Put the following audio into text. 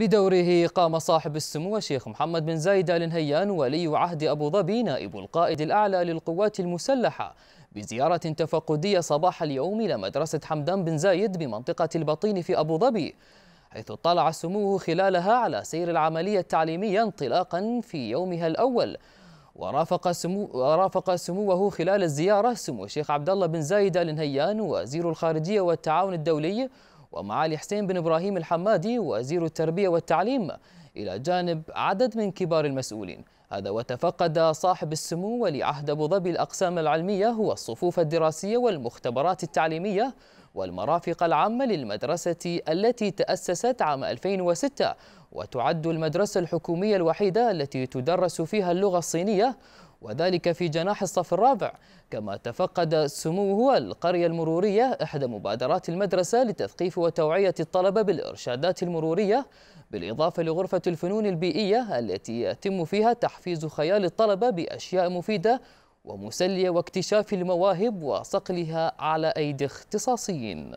بدوره قام صاحب السمو الشيخ محمد بن زايد آل نهيان ولي عهد أبو ظبي نائب القائد الأعلى للقوات المسلحة بزيارة تفقدية صباح اليوم إلى مدرسة حمدان بن زايد بمنطقة البطين في أبو ظبي حيث اطلع سموه خلالها على سير العملية التعليمية انطلاقا في يومها الأول ورافق, سمو ورافق سموه خلال الزيارة سمو الشيخ عبد الله بن زايد آل نهيان وزير الخارجية والتعاون الدولي ومعالي حسين بن إبراهيم الحمادي وزير التربية والتعليم إلى جانب عدد من كبار المسؤولين هذا وتفقد صاحب السمو ولي عهد أبو ظبي الأقسام العلمية والصفوف الدراسية والمختبرات التعليمية والمرافق العامة للمدرسة التي تأسست عام 2006 وتعد المدرسة الحكومية الوحيدة التي تدرس فيها اللغة الصينية وذلك في جناح الصف الرابع كما تفقد سموه القرية المرورية إحدى مبادرات المدرسة لتثقيف وتوعية الطلبة بالإرشادات المرورية بالإضافة لغرفة الفنون البيئية التي يتم فيها تحفيز خيال الطلبة بأشياء مفيدة ومسلية واكتشاف المواهب وصقلها على أيدي اختصاصيين